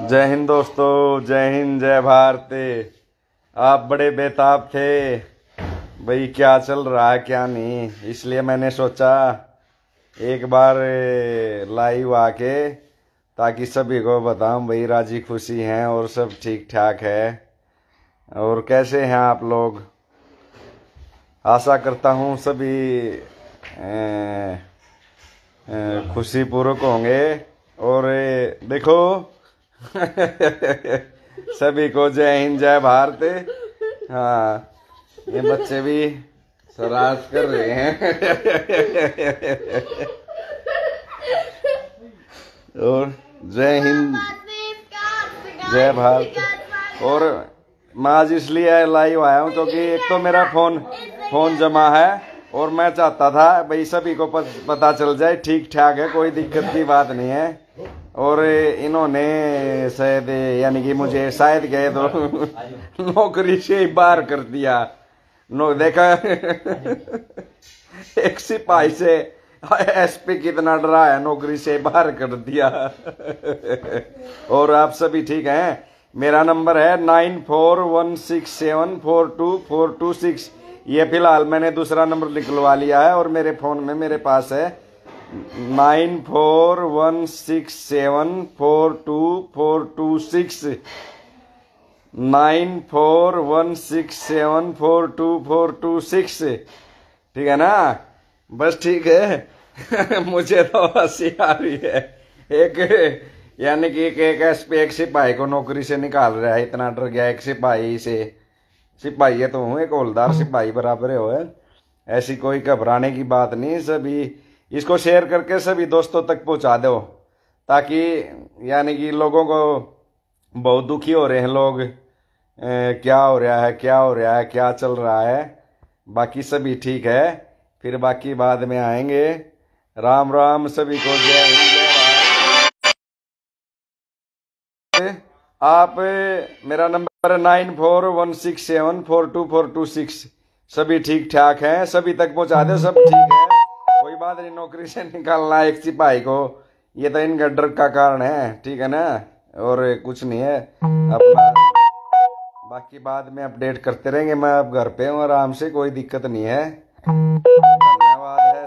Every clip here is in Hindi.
जय हिंद दोस्तों जय हिंद जय भारत आप बड़े बेताब थे भाई क्या चल रहा है क्या नहीं इसलिए मैंने सोचा एक बार लाइव आके ताकि सभी को बताऊं भाई राजी खुशी हैं और सब ठीक ठाक है और कैसे हैं आप लोग आशा करता हूं सभी खुशी पूर्वक होंगे और देखो सभी को जय हिंद जय भारत हाँ ये बच्चे भी शरारत कर रहे हैं और जय हिंद जय भारत और मैं आज इसलिए लाइव आया हूँ क्योंकि एक तो मेरा फोन फोन जमा है और मैं चाहता था भाई सभी को पता चल जाए ठीक ठाक है कोई दिक्कत की बात नहीं है और इन्होंने शायद यानी कि मुझे शायद गए तो नौकरी से ही बाहर कर दिया नो देखा एक सिपाही से एसपी कितना डरा है नौकरी से बाहर कर दिया और आप सभी ठीक हैं मेरा नंबर है nine four one six seven four two four two six ये फिलहाल मैंने दूसरा नंबर निकलवा लिया है और मेरे फ़ोन में मेरे पास है nine four one six seven four two four two six nine four one six seven four two four two six ठीक है ना बस ठीक है मुझे तो हंसी आ रही है एक यानी कि एक एक सिपाही को नौकरी से निकाल रहा है इतना डर गया एक सिपाही से सिपाही है तो हूँ एक होलदार हम्म। सिपाही बराबर हो है ऐसी कोई घबराने की बात नहीं सभी इसको शेयर करके सभी दोस्तों तक पहुँचा दो ताकि यानी कि लोगों को बहुत दुखी हो रहे हैं लोग ए, क्या हो रहा है क्या हो रहा है क्या चल रहा है बाकी सभी ठीक है फिर बाकी बाद में आएंगे राम राम सभी को जय हिंद जय भारत आप मेरा number nine four one six seven four two four two six सभी ठीक ठाक हैं सभी तक पहुंचा दे सब ठीक है कोई बात नहीं नौकरी से निकालना एक सिपाही को ये तो इनका डर का कारण है ठीक है ना और कुछ नहीं है अपना बाकी बाद में अपडेट करते रहेंगे मैं अब घर पे हूँ आराम से कोई दिक्कत नहीं है धन्यवाद है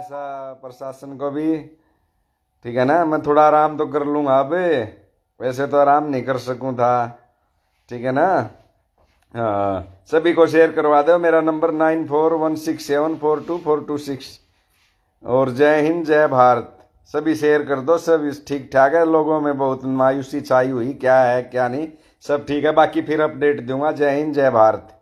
प्रशासन को भी ठीक है ना मैं थोड़ा आराम तो कर लूंगा अब वैसे तो आराम नहीं कर सकूँ था ठीक है ना आ, हाँ, सभी को शेयर करवा दो मेरा number nine four one six seven four two four two six और जय हिंद जय भारत सभी शेयर कर दो सब ठीक ठाक है लोगों में बहुत मायूसी छाई हुई क्या है क्या नहीं सब ठीक है बाकी फिर अपडेट दूंगा जय हिंद जय भारत